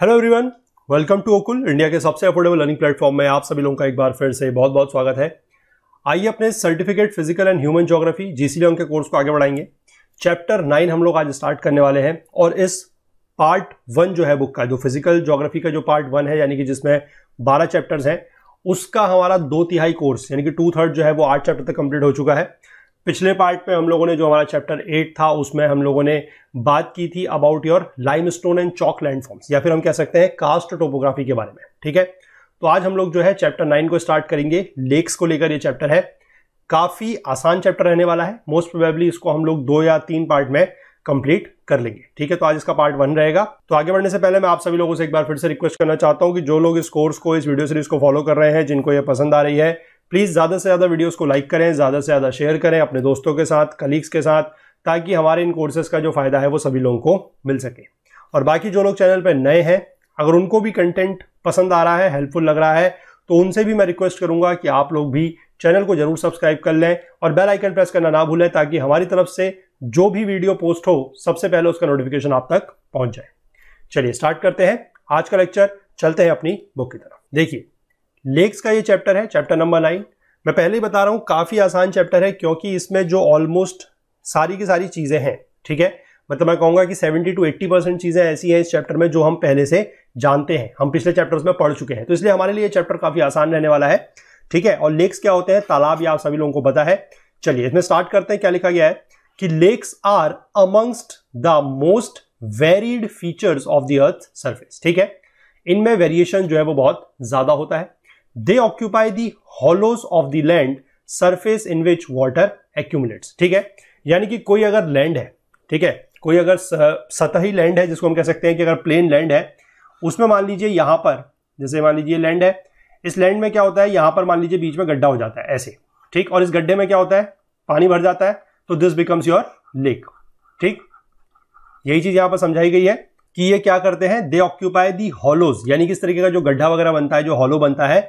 Hello everyone welcome to Okul India के सबसे affordable learning platform में आप सभी लोगों का एक बार फिर से बहुत बहुत स्वागत है आइए अपने certificate physical and human geography GC के कोर्स को आगे बढ़ाएंगे चैप्टर नाइन हम लोग आज स्टार्ट करने वाले हैं और इस पार्ट वन जो है बुक का जो फिजिकल जोग्राफी का जो पार्ट वन है यानी कि जिसमें बारह चैप्टर्स हैं उसका हमारा दो तिहाई कोर्स यानी कि टू थर्ड जो है वो आठ चैप्टर तक कंप्लीट हो चुका है पिछले पार्ट में हम लोगों ने जो हमारा चैप्टर एट था उसमें हम लोगों ने बात की थी about your limestone and chalk landforms या फिर हम कह सकते हैं कास्ट टोपोग्राफी के बारे में ठीक है तो आज हम लोग जो है चैप्टर नाइन को स्टार्ट करेंगे लेक्स को लेकर ये चैप्टर है काफी आसान चैप्टर रहने वाला है मोस्ट प्रोबेबली इसको हम लोग दो या तीन पार्ट में कंप्लीट कर लेंगे ठीक है तो आज इसका पार्ट वन रहेगा तो आगे बढ़ने से पहले मैं आप सभी लोगों से एक बार फिर से रिक्वेस्ट करना चाहता हूँ कि जो लोग इस कोर्स को इस वीडियो सीरीज को फॉलो कर रहे हैं जिनको ये पसंद आ रही है प्लीज़ ज़्यादा से ज़्यादा वीडियोस को लाइक करें ज़्यादा से ज़्यादा शेयर करें अपने दोस्तों के साथ कलीग्स के साथ ताकि हमारे इन कोर्सेज़ का जो फ़ायदा है वो सभी लोगों को मिल सके और बाकी जो लोग चैनल पर नए हैं अगर उनको भी कंटेंट पसंद आ रहा है हेल्पफुल लग रहा है तो उनसे भी मैं रिक्वेस्ट करूंगा कि आप लोग भी चैनल को जरूर सब्सक्राइब कर लें और बेल आइकन प्रेस करना ना भूलें ताकि हमारी तरफ से जो भी वीडियो पोस्ट हो सबसे पहले उसका नोटिफिकेशन आप तक पहुंच जाए चलिए स्टार्ट करते हैं आज का लेक्चर चलते हैं अपनी बुक की तरफ देखिए लेक्स का ये चैप्टर है चैप्टर नंबर नाइन मैं पहले ही बता रहा हूँ काफ़ी आसान चैप्टर है क्योंकि इसमें जो ऑलमोस्ट सारी की सारी चीज़ें हैं ठीक है मतलब मैं कहूँगा कि 70 टू 80 परसेंट चीज़ें ऐसी हैं इस चैप्टर में जो हम पहले से जानते हैं हम पिछले चैप्टर्स में पढ़ चुके हैं तो इसलिए हमारे लिए चैप्टर काफ़ी आसान रहने वाला है ठीक है और लेक्स क्या होते हैं तालाब या आप सभी लोगों को पता है चलिए इसमें स्टार्ट करते हैं क्या लिखा गया है कि lakes are amongst the most varied features of the earth surface ठीक है इनमें वेरिएशन जो है वो बहुत ज़्यादा होता है they occupy the hollows of the land surface in which water accumulates ठीक है यानी कि कोई अगर लैंड है ठीक है कोई अगर सतही लैंड है जिसको हम कह सकते हैं कि अगर प्लेन लैंड है उसमें मान लीजिए यहां पर जैसे मान लीजिए लैंड है इस लैंड में क्या होता है यहां पर मान लीजिए बीच में गड्ढा हो जाता है ऐसे ठीक और इस गड्ढे में क्या होता है पानी भर जाता है तो दिस बिकम्स योर लेक ठीक यही चीज यहां पर समझाई गई है कि ये क्या करते हैं दे ऑक्यूपाई दी हॉलोज यानी कि इस तरीके का जो गड्ढा वगैरह बनता है जो हॉलो बनता है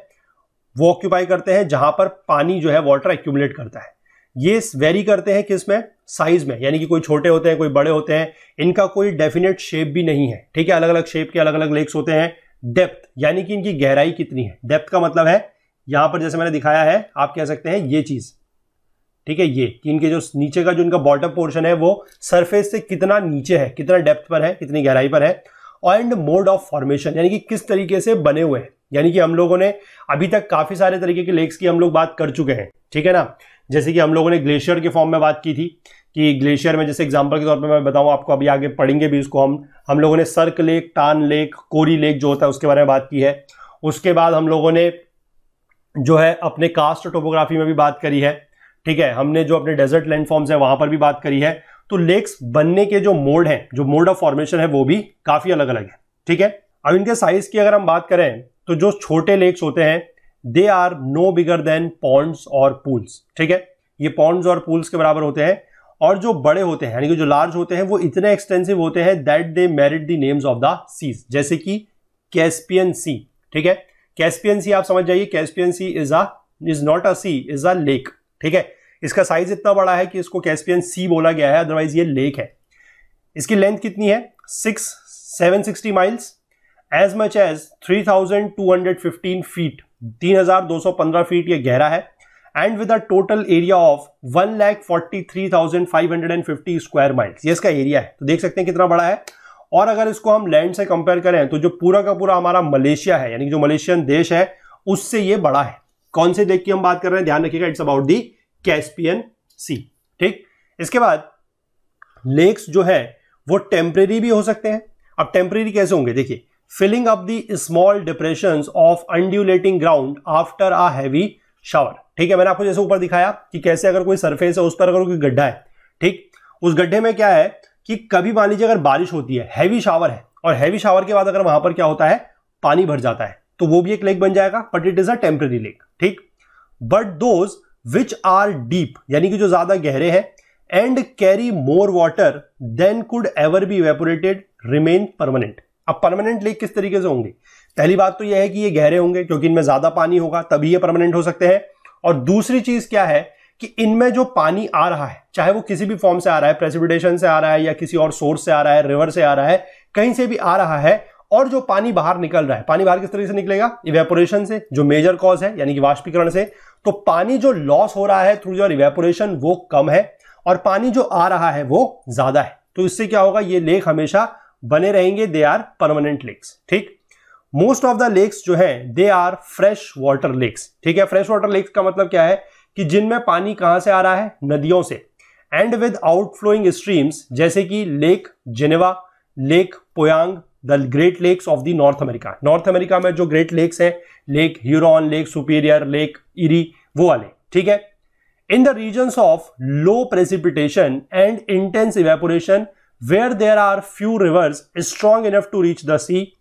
वो ऑक्यूपाई करते हैं जहां पर पानी जो है वाटर एक्यूमुलेट करता है ये वेरी करते हैं किस में साइज में यानी कि कोई छोटे होते हैं कोई बड़े होते हैं इनका कोई डेफिनेट शेप भी नहीं है ठीक है अलग अलग शेप के अलग अलग लेक्स होते हैं डेप्थ यानी कि इनकी गहराई कितनी है डेप्थ का मतलब है यहां पर जैसे मैंने दिखाया है आप कह सकते हैं ये चीज ठीक है ये कि इनके जो नीचे का जो इनका बॉटम पोर्शन है वो सरफेस से कितना नीचे है कितना डेप्थ पर है कितनी गहराई पर है एंड मोड ऑफ फॉर्मेशन यानी कि किस तरीके से बने हुए हैं यानी कि हम लोगों ने अभी तक काफ़ी सारे तरीके के लेक्स की हम लोग बात कर चुके हैं ठीक है ना जैसे कि हम लोगों ने ग्लेशियर के फॉर्म में बात की थी कि ग्लेशियर में जैसे एग्जाम्पल के तौर पर मैं बताऊँ आपको अभी आगे पढ़ेंगे भी उसको हम हम लोगों ने cirque lake tarn lake corrie lake जो होता है उसके बारे में बात की है उसके बाद हम लोगों ने जो है अपने कास्ट टोपोग्राफी में भी बात करी है ठीक है हमने जो अपने डेजर्ट लैंडफॉर्म्स हैं वहां पर भी बात करी है तो लेक्स बनने के जो मोड हैं जो मोड ऑफ फॉर्मेशन है वो भी काफी अलग अलग है ठीक है अब इनके साइज की अगर हम बात करें तो जो छोटे लेक्स होते हैं they are no bigger than ponds और पूल्स ठीक है ये पॉन्ड्स और पूल्स के बराबर होते हैं और जो बड़े होते हैं यानी कि जो लार्ज होते हैं वो इतने एक्सटेंसिव होते हैं that they merit the names of the seas जैसे कि कैस्पियन सी ठीक है कैस्पियन सी आप समझ जाइए Caspian sea is a is not a sea is a lake ठीक है इसका साइज इतना बड़ा है कि इसको कैस्पियन सी बोला गया है अदरवाइज ये लेक है इसकी लेंथ कितनी है six seven sixty miles as much as 3,215 feet 3,215 feet ये गहरा है and with a total area of one lakh forty three thousand five hundred and fifty square miles ये इसका एरिया है तो देख सकते हैं कितना बड़ा है और अगर इसको हम लैंड से कंपेयर करें तो जो पूरा का पूरा हमारा मलेशिया है यानी जो मलेशियन देश है उससे ये बड़ा है कौन से देख की हम बात कर रहे हैं ध्यान रखिएगा it's about the Caspian sea ठीक इसके बाद लेक्स जो है वो टेम्परेरी भी हो सकते हैं अब टेम्परेरी कैसे होंगे देखिए filling up the small depressions of undulating ground after a heavy shower ठीक है मैंने आपको जैसे ऊपर दिखाया कि कैसे अगर कोई सरफेस है उस पर अगर कोई गड्ढा है ठीक उस गड्ढे में क्या है कि कभी मान लीजिए अगर बारिश होती है हैवी शावर है और हैवी शावर के बाद अगर वहां पर क्या होता है पानी भर जाता है तो वो भी एक लेक बन जाएगा but it is a temporary lake ठीक but those which are deep यानी कि जो ज्यादा गहरे हैं and carry more water than could ever be evaporated remain permanent अब परमानेंट लेक किस तरीके से होंगे पहली बात तो यह है कि ये गहरे होंगे क्योंकि इनमें ज्यादा पानी होगा तभी ये परमानेंट हो सकते हैं और दूसरी चीज क्या है कि इनमें जो पानी आ रहा है चाहे वो किसी भी फॉर्म से आ रहा है प्रेसिपिटेशन से आ रहा है या किसी और सोर्स से आ रहा है रिवर से आ रहा है कहीं से भी आ रहा है और जो पानी बाहर निकल रहा है पानी बाहर किस तरीके से निकलेगा इवेपोरेशन से जो मेजर कॉज है यानी कि वाष्पीकरण से तो पानी जो लॉस हो रहा है थ्रू योर इवेपोरेशन वो कम है और पानी जो आ रहा है वो ज्यादा है तो इससे क्या होगा ये लेक हमेशा बने रहेंगे दे आर परमानेंट लेक्स ठीक मोस्ट ऑफ द लेक्स जो है they are fresh water lakes ठीक है फ्रेश वाटर लेक्स का मतलब क्या है कि जिनमें पानी कहां से आ रहा है नदियों से एंड विद आउटफ्लोइंग स्ट्रीम्स जैसे कि lake Geneva lake Poyang the great lakes of the North America North America में जो ग्रेट लेक्स हैं lake Huron lake Superior lake Erie वो वाले ठीक है in the region of low precipitation and intense evaporation where there are few rivers strong enough to reach the sea,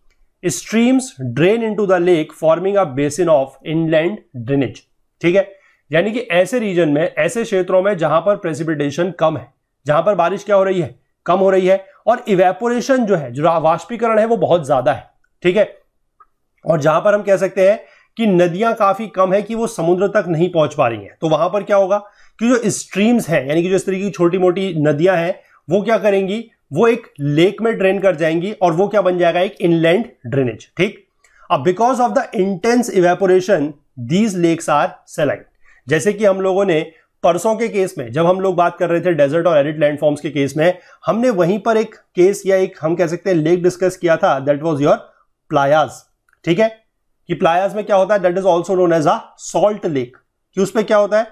streams drain into the lake forming a basin of inland drainage. ठीक है यानी कि ऐसे reason में ऐसे क्षेत्रों में जहां पर प्रेसिपिटेशन कम है जहां पर बारिश क्या हो रही है कम हो रही है और इवेपोरेशन जो है जो वाष्पीकरण है वो बहुत ज्यादा है ठीक है और जहां पर हम कह सकते हैं कि नदियां काफी कम है कि वो समुद्र तक नहीं पहुंच पा रही हैं तो वहां पर क्या होगा कि जो स्ट्रीम्स हैं यानी कि जो इस तरीके की छोटी मोटी नदियां हैं वो क्या करेंगी वो एक लेक में ड्रेन कर जाएंगी और वो क्या बन जाएगा एक इनलैंड ड्रेनेज ठीक अब because of the intense evaporation these lakes are saline जैसे कि हम लोगों ने परसों के केस में जब हम लोग बात कर रहे थे डेजर्ट और एडिट लैंड के केस में हमने वहीं पर एक केस या एक हम कह सकते हैं लेक डिस्कस किया था दैट वॉज योर प्लायाज ठीक है कि प्लायाज में क्या होता है that is also known as a salt lake कि पर क्या होता है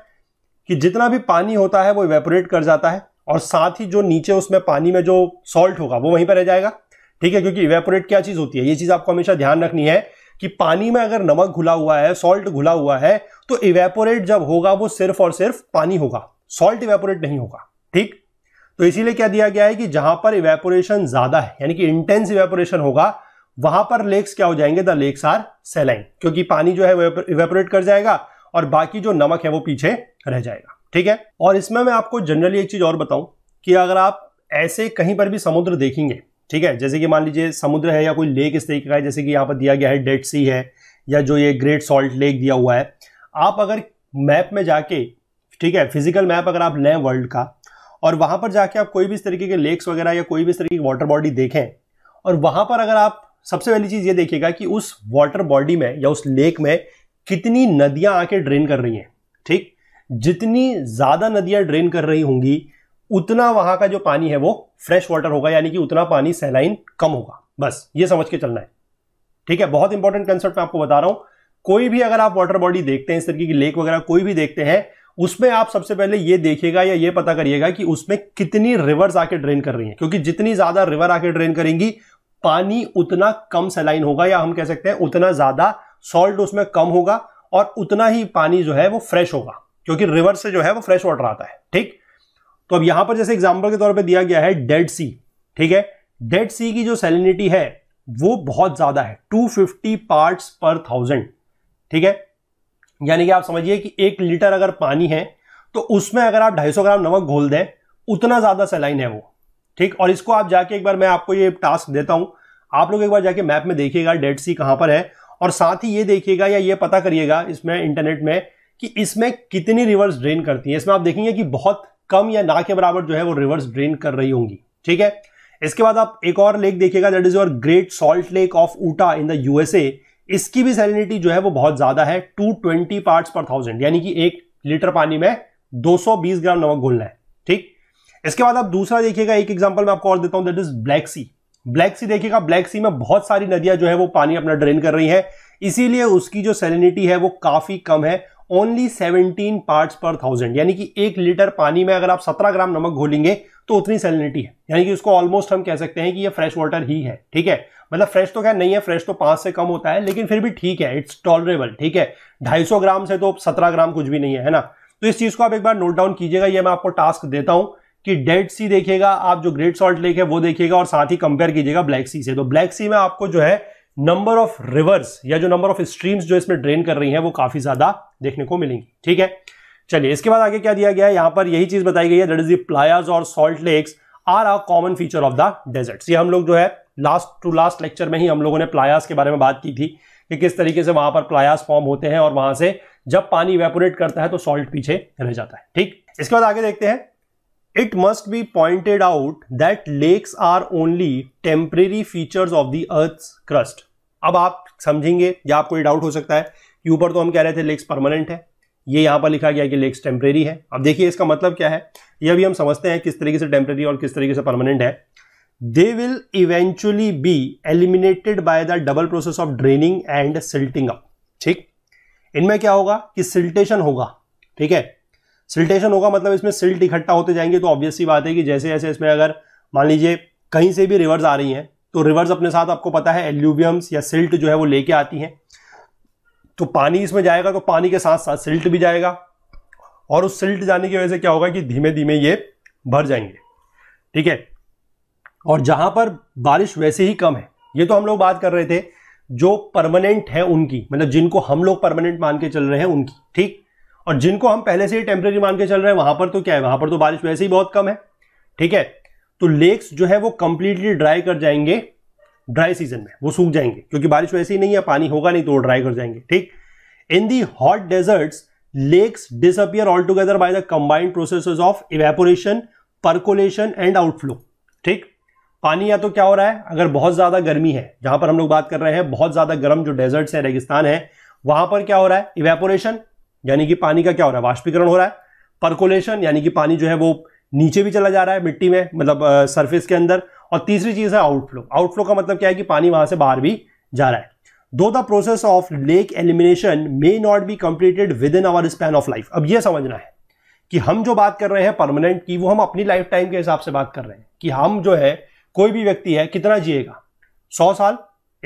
कि जितना भी पानी होता है वो इवेपोरेट कर जाता है और साथ ही जो नीचे उसमें पानी में जो सॉल्ट होगा वो वहीं पर रह जाएगा ठीक है क्योंकि इवेपोरेट क्या चीज़ होती है ये चीज़ आपको हमेशा ध्यान रखनी है कि पानी में अगर नमक घुला हुआ है सॉल्ट घुला हुआ है तो इवेपोरेट जब होगा वो सिर्फ और सिर्फ पानी होगा सॉल्ट इवेपोरेट नहीं होगा ठीक तो इसीलिए क्या दिया गया है कि जहां पर इवेपोरेशन ज्यादा है यानी कि इंटेंस इवेपोरेशन होगा वहां पर लेक्स क्या हो जाएंगे द लेक्स आर सेलाइन क्योंकि पानी जो है इवेपोरेट कर जाएगा और बाकी जो नमक है वो पीछे रह जाएगा ठीक है और इसमें मैं आपको जनरली एक चीज और बताऊं कि अगर आप ऐसे कहीं पर भी समुद्र देखेंगे ठीक है जैसे कि मान लीजिए समुद्र है या कोई लेक इस तरीके का है जैसे कि यहाँ पर दिया गया है डेड सी है या जो ये ग्रेट सॉल्ट लेक दिया हुआ है आप अगर मैप में जाके ठीक है फिजिकल मैप अगर आप लें वर्ल्ड का और वहाँ पर जाके आप कोई भी इस तरीके के लेक्स वगैरह या कोई भी इस तरीके की वाटर बॉडी देखें और वहाँ पर अगर आप सबसे पहली चीज़ ये देखिएगा कि उस वाटर बॉडी में या उस लेक में कितनी नदियाँ आके ड्रेन कर रही हैं ठीक जितनी ज़्यादा नदियां ड्रेन कर रही होंगी उतना वहां का जो पानी है वो फ्रेश वाटर होगा यानी कि उतना पानी सैलाइन कम होगा बस ये समझ के चलना है ठीक है बहुत इंपॉर्टेंट कंसेप्ट मैं आपको बता रहा हूं कोई भी अगर आप वाटर बॉडी देखते हैं इस तरीके की लेक वगैरह कोई भी देखते हैं उसमें आप सबसे पहले ये देखिएगा या ये पता करिएगा कि उसमें कितनी रिवर्स आके ड्रेन कर रही हैं क्योंकि जितनी ज्यादा रिवर आके ड्रेन करेंगी पानी उतना कम सलाइन होगा या हम कह सकते हैं उतना ज्यादा सॉल्ट उसमें कम होगा और उतना ही पानी जो है वो फ्रेश होगा क्योंकि रिवर से जो है वो फ्रेश वाटर आता है ठीक तो अब यहां पर जैसे एग्जाम्पल के तौर पर दिया गया है डेड सी ठीक है डेड सी की जो सेलिनिटी है वो बहुत ज्यादा है 250 पार्ट्स पर थाउजेंड ठीक है यानी कि आप समझिए कि एक लीटर अगर पानी है तो उसमें अगर आप 250 ग्राम नमक घोल दें उतना ज्यादा सेलाइन है वो ठीक और इसको आप जाके एक बार मैं आपको ये टास्क देता हूं आप लोग एक बार जाके मैप में देखिएगा डेड सी कहां पर है और साथ ही ये देखिएगा या ये पता करिएगा इसमें इंटरनेट में कि इसमें कितनी रिवर्स ड्रेन करती है इसमें आप देखेंगे कि बहुत कम या ना के बराबर जो है वो रिवर्स ड्रेन कर रही होंगी ठीक है इसके बाद आप एक और लेक देखिएगा that is your great salt lake of Utah in the USA इसकी भी सैलिनिटी जो है वो बहुत ज्यादा है 220 पार्ट्स पर थाउजेंड यानी कि एक लीटर पानी में 220 ग्राम नमक घोलना है ठीक इसके बाद आप दूसरा देखिएगा एक एग्जांपल मैं आपको और देता हूं that is black sea black sea देखिएगा ब्लैक सी में बहुत सारी नदियां जो है वो पानी अपना ड्रेन कर रही है इसीलिए उसकी जो सैलिनिटी है वो काफी कम है ओनली 17 पार्ट्स पर थाउजेंड यानी कि एक लीटर पानी में अगर आप 17 ग्राम नमक घोलेंगे तो उतनी सैलिनिटी है यानी कि उसको ऑलमोस्ट हम कह सकते हैं कि ये फ्रेश वाटर ही है ठीक है मतलब फ्रेश तो क्या नहीं है फ्रेश तो पांच से कम होता है लेकिन फिर भी ठीक है इट्स टॉलरेबल ठीक है सौ ग्राम से तो सत्रह ग्राम कुछ भी नहीं है है ना तो इस चीज को आप एक बार नोट डाउन कीजिएगा ये मैं आपको टास्क देता हूं कि डेड सी देखिएगा आप जो ग्रेट सॉल्ट लेक है वो देखिएगा और साथ ही कंपेयर कीजिएगा ब्लैक सी से तो ब्लैक सी में आपको जो है नंबर ऑफ रिवर्स या जो नंबर ऑफ स्ट्रीम्स जो इसमें ड्रेन कर रही हैं वो काफी ज्यादा देखने को मिलेंगी ठीक है चलिए इसके बाद आगे क्या दिया गया है यहां पर यही चीज बताई गई है दैट इज द प्लायाज और salt lakes are a common feature of the desert ये हम लोग जो है लास्ट टू लास्ट लेक्चर में ही हम लोगों ने प्लायास के बारे में बात की थी कि किस तरीके से वहां पर प्लायास फॉर्म होते हैं और वहां से जब पानी वेपोरेट करता है तो सॉल्ट पीछे रह जाता है ठीक इसके बाद आगे देखते हैं it must be pointed out that lakes are only temporary features of the earth crust अब आप समझेंगे या आपको ये डाउट हो सकता है कि ऊपर तो हम कह रहे थे लेक्स परमानेंट है ये यहाँ पर लिखा गया कि लेक्स टेम्परेरी है अब देखिए इसका मतलब क्या है ये अभी हम समझते हैं किस तरीके से टेम्परेरी और किस तरीके से परमानेंट है they will eventually be eliminated by the double process of draining and silting up ठीक इनमें क्या होगा कि सिल्टेशन होगा ठीक है सिल्टेशन होगा मतलब इसमें सिल्ट इकट्ठा होते जाएंगे तो ऑब्वियसली बात है कि जैसे जैसे इसमें अगर मान लीजिए कहीं से भी रिवर्स आ रही हैं तो रिवर्स अपने साथ आपको पता है एल्यूवियम्स या सिल्ट जो है वो लेके आती हैं तो पानी इसमें जाएगा तो पानी के साथ साथ सिल्ट भी जाएगा और उस सिल्ट जाने की वजह से क्या होगा कि धीमे धीमे ये भर जाएंगे ठीक है और जहां पर बारिश वैसे ही कम है ये तो हम लोग बात कर रहे थे जो परमानेंट है उनकी मतलब जिनको हम लोग परमानेंट मान के चल रहे हैं उनकी ठीक और जिनको हम पहले से ही टेम्परेरी मान के चल रहे हैं वहां पर तो क्या है वहां पर तो बारिश वैसे ही बहुत कम है ठीक है तो लेक्स जो है वो कंप्लीटली ड्राई कर जाएंगे ड्राई सीजन में वो सूख जाएंगे क्योंकि बारिश वैसे ही नहीं है पानी होगा नहीं तो वो ड्राई कर जाएंगे ठीक in the hot deserts lakes disappear altogether by the combined process of evaporation percolation and outflow ठीक पानी या तो क्या हो रहा है अगर बहुत ज्यादा गर्मी है जहां पर हम लोग बात कर रहे हैं बहुत ज्यादा गर्म जो डेजर्ट्स है रेगिस्तान है वहां पर क्या हो रहा है इवेपोरेशन यानी कि पानी का क्या हो रहा है वाष्पीकरण हो रहा है परकोलेशन यानी कि पानी जो है वो नीचे भी चला जा रहा है मिट्टी में मतलब सरफेस के अंदर और तीसरी चीज है आउटफ्लो आउटफ्लो का मतलब क्या है कि पानी वहां से बाहर भी जा रहा है though the process of lake elimination may not be completed within our span of life अब यह समझना है कि हम जो बात कर रहे हैं परमानेंट की वो हम अपनी लाइफ टाइम के हिसाब से बात कर रहे हैं कि हम जो है कोई भी व्यक्ति है कितना जिएगा सौ साल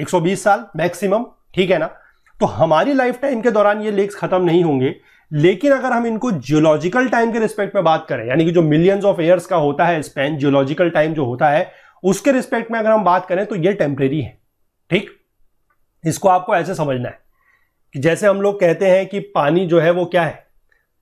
120 साल मैक्सिमम ठीक है ना तो हमारी लाइफ टाइम के दौरान ये लेक्स खत्म नहीं होंगे लेकिन अगर हम इनको जियोलॉजिकल टाइम के रिस्पेक्ट में बात करें यानी कि जो मिलियंस ऑफ ईयर्स का होता है स्पेन जियोलॉजिकल टाइम जो होता है उसके रिस्पेक्ट में अगर हम बात करें तो ये टेम्परेरी है ठीक इसको आपको ऐसे समझना है कि जैसे हम लोग कहते हैं कि पानी जो है वो क्या है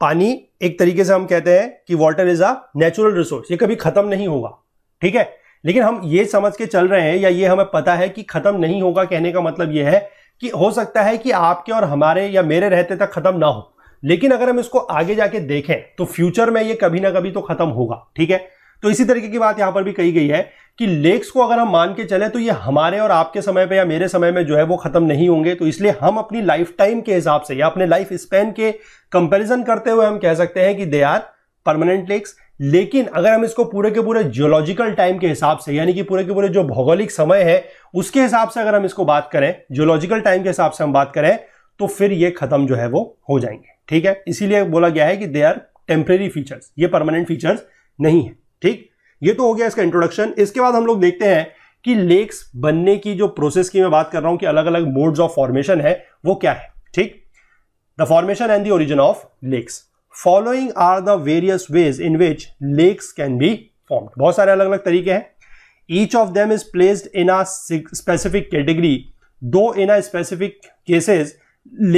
पानी एक तरीके से हम कहते हैं कि water is a natural resource ये कभी खत्म नहीं होगा ठीक है लेकिन हम ये समझ के चल रहे हैं या ये हमें पता है कि खत्म नहीं होगा कहने का मतलब ये है कि हो सकता है कि आपके और हमारे या मेरे रहते तक खत्म ना हो लेकिन अगर हम इसको आगे जाके देखें तो फ्यूचर में ये कभी ना कभी तो खत्म होगा ठीक है तो इसी तरीके की बात यहां पर भी कही गई है कि लेक्स को अगर हम मान के चले तो ये हमारे और आपके समय पे या मेरे समय में जो है वो खत्म नहीं होंगे तो इसलिए हम अपनी लाइफ टाइम के हिसाब से या अपने लाइफ स्पेन के कंपैरिजन करते हुए हम कह सकते हैं कि दे आर परमानेंट लेक्स लेकिन अगर हम इसको पूरे के पूरे जियोलॉजिकल टाइम के हिसाब से यानी कि पूरे के पूरे जो भौगोलिक समय है उसके हिसाब से अगर हम इसको बात करें जियोलॉजिकल टाइम के हिसाब से हम बात करें तो फिर ये खत्म जो है वो हो जाएंगे ठीक है इसीलिए बोला गया है कि दे आर टेम्परेरी फीचर्स ये परमानेंट फीचर्स नहीं है ठीक ये तो हो गया इसका इंट्रोडक्शन इसके बाद हम लोग देखते हैं कि लेक्स बनने की जो प्रोसेस की मैं बात कर रहा हूं कि अलग अलग मोड्स ऑफ फॉर्मेशन है वो क्या है ठीक the formation and the origin of lakes following are the various ways in which lakes can be form बहुत सारे अलग अलग तरीके हैं each of them is placed in a specific category though in a specific cases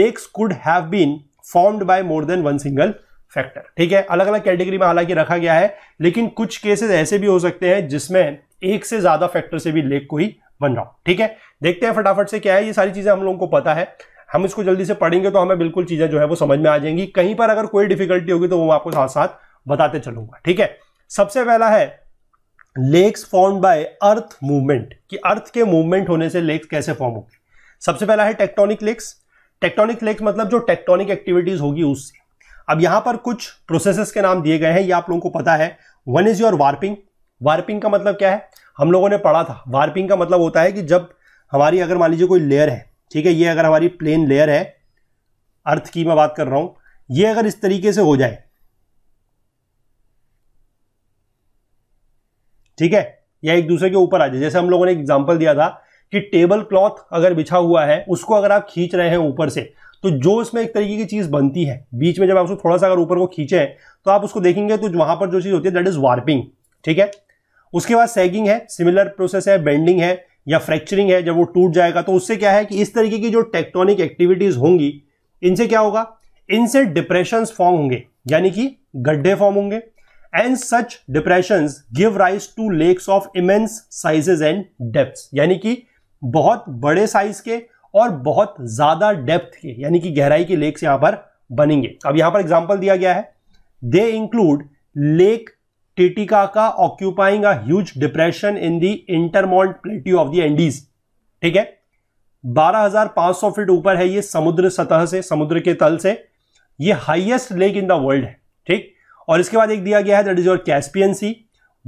lakes could have been formed by more than one single factor ठीक है अलग अलग कैटेगरी में हालांकि रखा गया है लेकिन कुछ केसेस ऐसे भी हो सकते हैं जिसमें एक से ज्यादा फैक्टर से भी लेक को ही बन रहा हूं ठीक है देखते हैं फटाफट से क्या है ये सारी चीजें हम लोगों को पता है हम इसको जल्दी से पढ़ेंगे तो हमें बिल्कुल चीजें जो है वो समझ में आ जाएंगी कहीं पर अगर कोई डिफिकल्टी होगी तो वो आपको साथ साथ बताते चलूंगा ठीक है सबसे पहला है lakes form by earth movement कि अर्थ के मूवमेंट होने से लेक्स कैसे फॉर्म होगी सबसे पहला है टेक्टोनिक लेक्स टेक्टोनिक लेक्स मतलब जो टेक्टोनिक एक्टिविटीज होगी उससे अब यहां पर कुछ प्रोसेसेस के नाम दिए गए हैं ये आप लोगों को पता है one is your warping warping का मतलब क्या है हम लोगों ने पढ़ा था वार्पिंग का मतलब होता है कि जब हमारी अगर मान लीजिए कोई लेयर है ठीक है ये अगर हमारी प्लेन लेयर है अर्थ की मैं बात कर रहा हूं ये अगर इस तरीके से हो जाए ठीक है या एक दूसरे के ऊपर आ जाए जैसे हम लोगों ने एग्जाम्पल दिया था कि टेबल क्लॉथ अगर बिछा हुआ है उसको अगर आप खींच रहे हैं ऊपर से तो जो इसमें एक तरीके की चीज बनती है बीच में जब आप उसको थोड़ा सा अगर ऊपर को खींचे तो आप उसको देखेंगे तो वहां पर जो चीज होती है दैट इज वार्पिंग ठीक है उसके बाद सैगिंग है सिमिलर प्रोसेस है बेंडिंग है या फ्रैक्चरिंग है जब वो टूट जाएगा तो उससे क्या है कि इस तरीके की जो टेक्टोनिक एक्टिविटीज होंगी इनसे क्या होगा इनसे डिप्रेशन फॉर्म होंगे यानी कि गड्ढे फॉर्म होंगे and such depression give rise to lakes of immense sizes and depth यानी कि बहुत बड़े साइज के और बहुत ज्यादा डेप्थ के यानी कि गहराई के लेक्स यहां पर बनेंगे अब यहां पर एग्जाम्पल दिया गया है they include lake Titicaca occupying a huge depression in the intermont plateau of the Andes ठीक है 12,500 फीट ऊपर है ये समुद्र सतह से समुद्र के तल से ये highest lake in the world है ठीक और इसके बाद एक दिया गया है that is your Caspian sea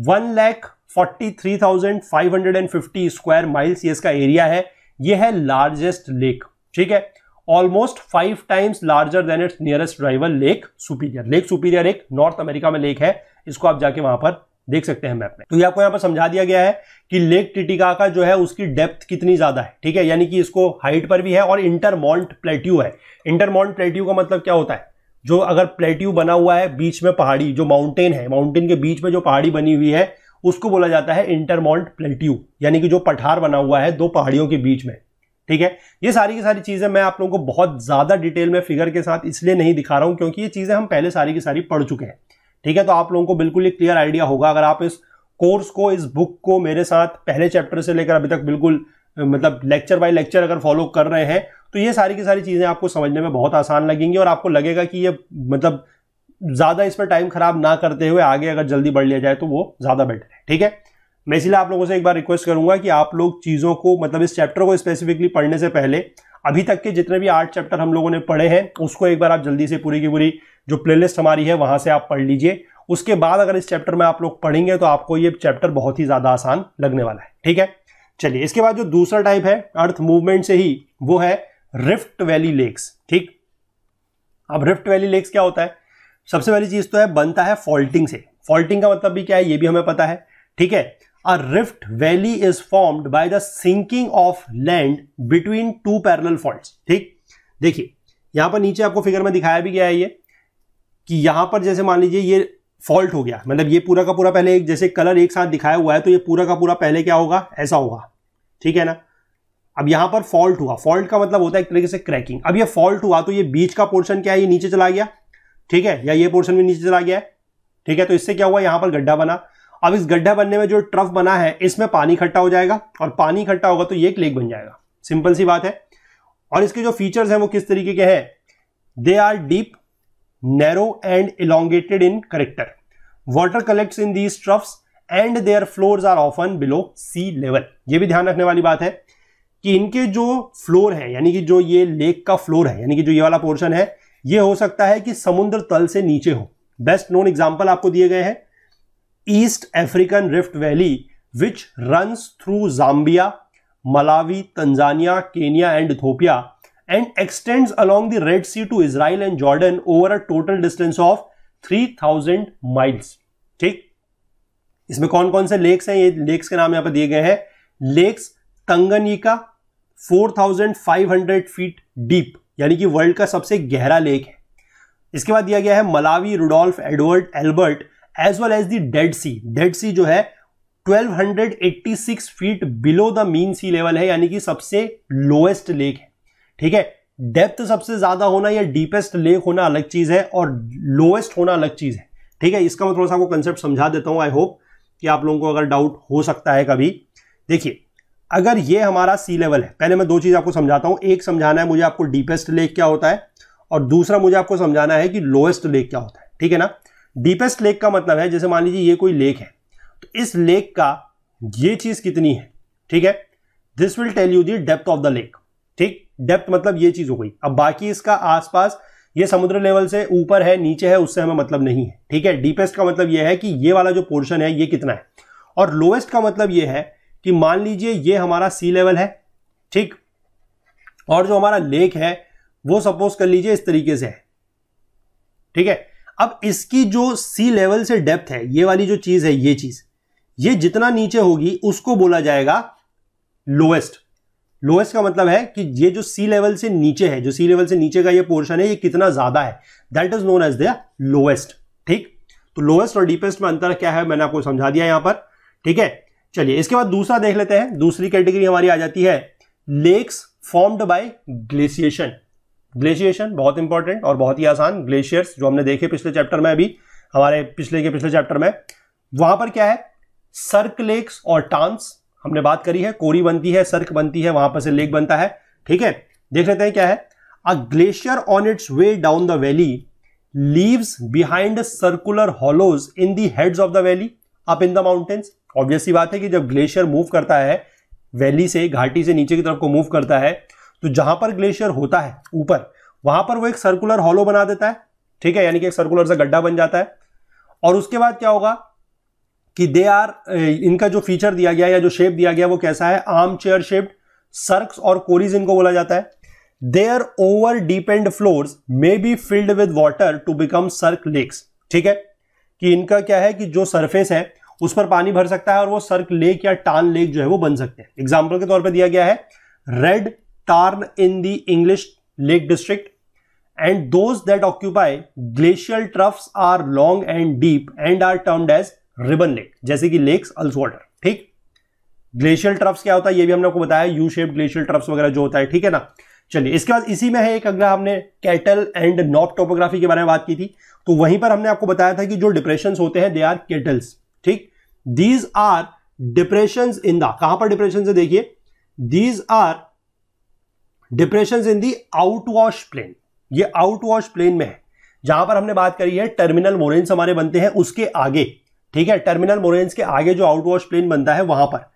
one lakh forty square miles ये इसका एरिया है ये है लार्जेस्ट लेक ठीक है almost five times larger than its nearest rival lake Superior lake Superior एक नॉर्थ अमेरिका में लेक है इसको आप जाके वहां पर देख सकते हैं मैप में तो ये आपको यहाँ पर समझा दिया गया है कि लेक टिटिका का जो है उसकी डेप्थ कितनी ज्यादा है ठीक है यानी कि इसको हाइट पर भी है और इंटरमॉन्ट प्लेट्यू है इंटरमॉन्ट प्लेट्यू का मतलब क्या होता है जो अगर प्लेट्यू बना हुआ है बीच में पहाड़ी जो माउंटेन है माउंटेन के बीच में जो पहाड़ी बनी हुई है उसको बोला जाता है इंटरमॉन्ट प्लेट्यू यानी कि जो पठार बना हुआ है दो पहाड़ियों के बीच में ठीक है ये सारी की सारी चीज़ें मैं आप लोगों को बहुत ज़्यादा डिटेल में फिगर के साथ इसलिए नहीं दिखा रहा हूं क्योंकि ये चीज़ें हम पहले सारी की सारी पढ़ चुके हैं ठीक है तो आप लोगों को बिल्कुल ही क्लियर आइडिया होगा अगर आप इस कोर्स को इस बुक को मेरे साथ पहले चैप्टर से लेकर अभी तक बिल्कुल मतलब लेक्चर बाय लेक्चर अगर फॉलो कर रहे हैं तो ये सारी की सारी चीज़ें आपको समझने में बहुत आसान लगेंगी और आपको लगेगा कि ये मतलब ज़्यादा इस पर टाइम खराब ना करते हुए आगे अगर जल्दी बढ़ लिया जाए तो वो ज़्यादा बेटर है ठीक है मैं इसीलिए आप लोगों से एक बार रिक्वेस्ट करूंगा कि आप लोग चीज़ों को मतलब इस चैप्टर को स्पेसिफिकली पढ़ने से पहले अभी तक के जितने भी आठ चैप्टर हम लोगों ने पढ़े हैं उसको एक बार आप जल्दी से पूरी की पूरी जो प्लेलिस्ट हमारी है वहां से आप पढ़ लीजिए उसके बाद अगर इस चैप्टर में आप लोग पढ़ेंगे तो आपको ये चैप्टर बहुत ही ज़्यादा आसान लगने वाला है ठीक है चलिए इसके बाद जो दूसरा टाइप है अर्थ मूवमेंट से ही वो है रिफ्ट वैली लेक्स ठीक अब रिफ्ट वैली लेक्स क्या होता है सबसे पहली चीज़ तो है बनता है फॉल्टिंग से फॉल्टिंग का मतलब भी क्या है ये भी हमें पता है ठीक है a rift valley is formed by the sinking of land between two parallel fault ठीक देखिए यहां पर नीचे आपको फिगर में दिखाया भी गया है ये कि यहां पर जैसे मान लीजिए ये फॉल्ट हो गया मतलब ये पूरा का पूरा पहले एक जैसे कलर एक साथ दिखाया हुआ है तो ये पूरा का पूरा पहले क्या होगा ऐसा होगा ठीक है ना अब यहां पर फॉल्ट हुआ फॉल्ट का मतलब होता है एक तरीके से क्रैकिंग अब ये फॉल्ट हुआ तो ये बीच का पोर्शन क्या है ये नीचे चला गया ठीक है या ये पोर्शन भी नीचे चला गया है ठीक है तो इससे क्या हुआ यहां पर गड्ढा बना अब इस गड्ढा बनने में जो ट्रफ बना है इसमें पानी इकट्ठा हो जाएगा और पानी इकट्ठा होगा तो ये एक लेक बन जाएगा सिंपल सी बात है और इसके जो फीचर्स हैं वो किस तरीके के हैं they are deep narrow and elongated in character. Water collects in these troughs and their floor are often below sea level ये भी ध्यान रखने वाली बात है कि इनके जो फ्लोर है यानी कि जो ये लेक का फ्लोर है यानी कि जो ये वाला पोर्शन है ये हो सकता है कि समुद्र तल से नीचे हो बेस्ट नोन एग्जाम्पल आपको दिए गए हैं East African rift valley which run through Zambia Malawi Tanzania Kenya and Ethiopia and extends along the Red Sea to Israel and Jordan over a total distance of 3000 miles. ठीक इसमें कौन कौन से lakes हैं ये लेक्स के नाम यहां पर दिए गए हैं लेक्स तंगनीका 4500 फीट डीप यानी कि वर्ल्ड का सबसे गहरा लेक है इसके बाद दिया गया है Malawi Rudolf Edward Albert as well as the dead sea dead sea जो है 1286 feet below the mean sea level है यानी कि सबसे लोएस्ट लेक है ठीक है डेप्थ सबसे ज्यादा होना या डीपेस्ट लेक होना अलग चीज है और लोएस्ट होना अलग चीज है ठीक है इसका मैं थोड़ा सा कंसेप्ट समझा देता हूं आई होप कि आप लोगों को अगर डाउट हो सकता है कभी देखिए अगर ये हमारा सी लेवल है पहले मैं दो चीज आपको समझाता हूं एक समझाना है मुझे आपको डीपेस्ट लेक क्या होता है और दूसरा मुझे आपको समझाना है कि लोएस्ट लेक क्या होता है ठीक है ना डीपेस्ट लेक का मतलब है जैसे मान लीजिए ये कोई लेक है तो इस लेक का ये चीज कितनी है ठीक है this will tell you the depth of the lake ठीक डेप्थ मतलब ये चीज हो गई अब बाकी इसका आसपास ये समुद्र लेवल से ऊपर है नीचे है उससे हमें मतलब नहीं है ठीक है डीपेस्ट का मतलब यह है कि ये वाला जो पोर्शन है ये कितना है और लोवेस्ट का मतलब यह है कि मान लीजिए ये हमारा सी लेवल है ठीक और जो हमारा लेक है वो सपोज कर लीजिए इस तरीके से है ठीक है अब इसकी जो सी लेवल से डेप्थ है ये वाली जो चीज है ये चीज ये जितना नीचे होगी उसको बोला जाएगा लोवेस्ट लोएस्ट का मतलब है कि ये जो सी लेवल से नीचे है जो सी लेवल से नीचे का ये पोर्शन है ये कितना ज्यादा है that is known as the lowest ठीक तो लोएस्ट और डीपेस्ट में अंतर क्या है मैंने आपको समझा दिया यहां पर ठीक है चलिए इसके बाद दूसरा देख लेते हैं दूसरी कैटेगरी हमारी आ जाती है lakes formed by glaciation glaciation बहुत इंपॉर्टेंट और बहुत ही आसान ग्लेशियर्स जो हमने देखे पिछले चैप्टर में अभी हमारे पिछले के पिछले चैप्टर में वहां पर क्या है सर्क लेक्स और टांस हमने बात करी है कोरी बनती है सर्क बनती है वहां पर से लेक बनता है ठीक है देख लेते हैं क्या है a glacier on its way down the valley leaves behind circular hollows in the heads of the valley up in the mountains obviously बात है कि जब ग्लेशियर मूव करता है वैली से घाटी से नीचे की तरफ को मूव करता है तो जहां पर ग्लेशियर होता है ऊपर वहां पर वो एक सर्कुलर हॉलो बना देता है ठीक है यानी कि एक सर्कुलर सा गड्ढा बन जाता है और उसके बाद क्या होगा कि दे आर uh, इनका जो फीचर दिया गया या जो शेप दिया गया वो कैसा है आर्म चेयर शेप्ड सर्क्स और कोरीज इनको बोला जाता है their over deepened floor may be filled with water to become cirque lakes ठीक है कि इनका क्या है कि जो सरफेस है उस पर पानी भर सकता है और वो सर्क लेक या टार्न लेक जो है वो बन सकते हैं एग्जाम्पल के तौर पर दिया गया है red tarn in the English lake district and those that occupy glacial troughs are long and deep and are termed as ribbon lake जैसे कि लेक्स अल्स वाटर ठीक ग्लेशियल ट्रफ्स क्या होता है ये भी हमने आपको बताया यू शेप ग्लेशियल ट्रफ्स वगैरह जो होता है ठीक है ना चलिए इसके बाद इसी में है एक अगला हमने कैटल एंड नॉप टोपोग्राफी के बारे में बात की थी तो वहीं पर हमने आपको बताया था कि जो डिप्रेशन होते हैं दे आर केटल्स ठीक these are depression in the कहां पर डिप्रेशन से देखिए these are depression in the outwash plain ये आउटवॉश प्लेन में है जहां पर हमने बात करी है टर्मिनल मोरेंस हमारे बनते हैं उसके आगे ठीक है टर्मिनल मोरेन्स के आगे जो आउटवॉश प्लेन बनता है वहां पर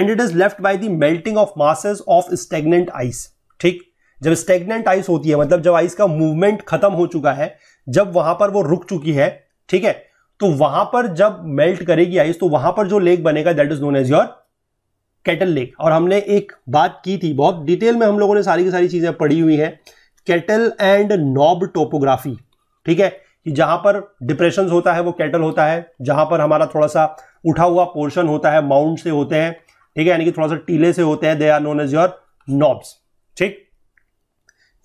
and it is left by the melting of masses of stagnant ice ठीक जब स्टेगनेंट आइस होती है मतलब जब आइस का मूवमेंट खत्म हो चुका है जब वहां पर वो रुक चुकी है ठीक है तो वहां पर जब मेल्ट करेगी आइस तो वहां पर जो लेक बनेगा that is known as your kettle lake और हमने एक बात की थी बहुत डिटेल में हम लोगों ने सारी की सारी चीजें पढ़ी हुई है कैटल एंड नॉब टोपोग्राफी ठीक है कि जहां पर डिप्रेशन होता है वो कैटल होता है जहां पर हमारा थोड़ा सा उठा हुआ पोर्शन होता है माउंट से होते हैं ठीक है यानी कि थोड़ा सा टीले से होते हैं they are known as your knobs ठीक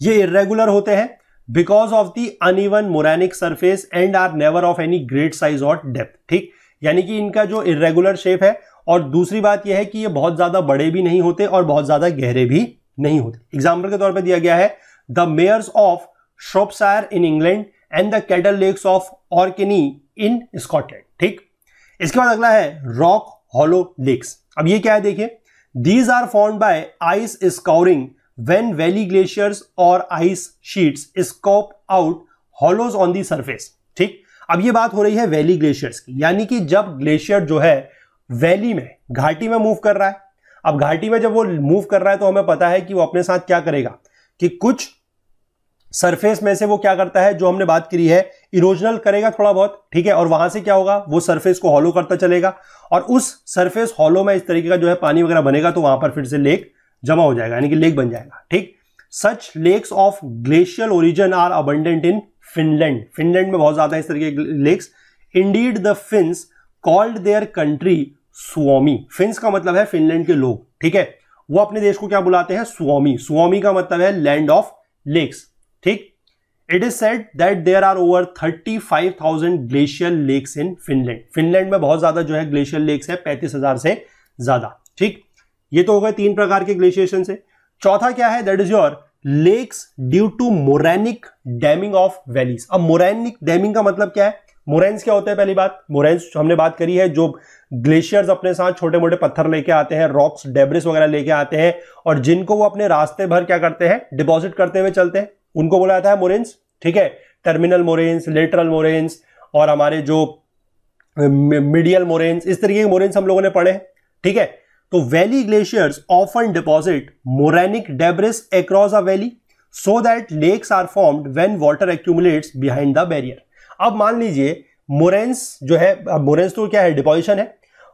ये इरेगुलर होते हैं because of the uneven morainic surface and are never of any great size और डेप्थ ठीक यानी कि इनका जो इरेगुलर शेप है और दूसरी बात यह है कि ये बहुत ज्यादा बड़े भी नहीं होते और बहुत ज्यादा गहरे भी नहीं होते एग्जाम्पल के तौर पर दिया गया है the meres of Shropshire in England and the kettle lakes of Orkney in Scotland ठीक इसके बाद अगला है रॉक हॉलो लेक्स अब ये क्या है देखिए these are form by ice scouring when valley glaciers और ice sheets scope out hollows on the surface ठीक अब ये बात हो रही है वैली ग्लेशियर्स की यानी कि जब ग्लेशियर जो है वैली में घाटी में मूव कर रहा है अब घाटी में जब वो मूव कर रहा है तो हमें पता है कि वो अपने साथ क्या करेगा कि कुछ सरफेस में से वो क्या करता है जो हमने बात करी है इरोजनल करेगा थोड़ा बहुत ठीक है और वहां से क्या होगा वो सरफेस को हॉलो करता चलेगा और उस सरफेस हॉलो में इस तरीके का जो है पानी वगैरह बनेगा तो वहां पर फिर से लेक जमा हो जाएगा यानी कि लेक बन जाएगा ठीक such lakes of glacial origin are abundant in Finland Finland में बहुत ज्यादा इस तरीके lakes indeed the Finns called their country Suomi Finns का मतलब है फिनलैंड के लोग ठीक है वो अपने देश को क्या बुलाते हैं स्वामी स्वामी का मतलब है लैंड ऑफ लेक्स ठीक it is said that there are over 35,000 glacier lakes in Finland Finland में बहुत ज्यादा जो है ग्लेशियर लेक्स है हजार से ज्यादा ठीक ये तो हो गए तीन प्रकार के ग्लेशिएशन से चौथा क्या है that is your lakes due to morainic damming of valleys अब मोरैनिक डैमिंग का मतलब क्या है मोरेंस क्या होते हैं पहली बात मोरेंस हमने बात करी है जो ग्लेशियर्स अपने साथ छोटे मोटे पत्थर लेके आते हैं रॉक्स डेब्रिस वगैरह लेके आते हैं और जिनको वो अपने रास्ते भर क्या करते हैं डिपॉजिट करते हुए चलते हैं उनको बोला जाता है मोरेंस ठीक है टर्मिनल मोरेंस लेटरल मोरेंस और हमारे जो मिडियल मोरेंस इस तरीके के मोरेंस हम लोगों ने पढ़े ठीक है तो valley glaciers often deposit morainic debris across a valley so that lakes are formed when water accumulates behind the barrier अब मान लीजिए मोरेंस जो है मोरेंस तो क्या है डिपोजिशन है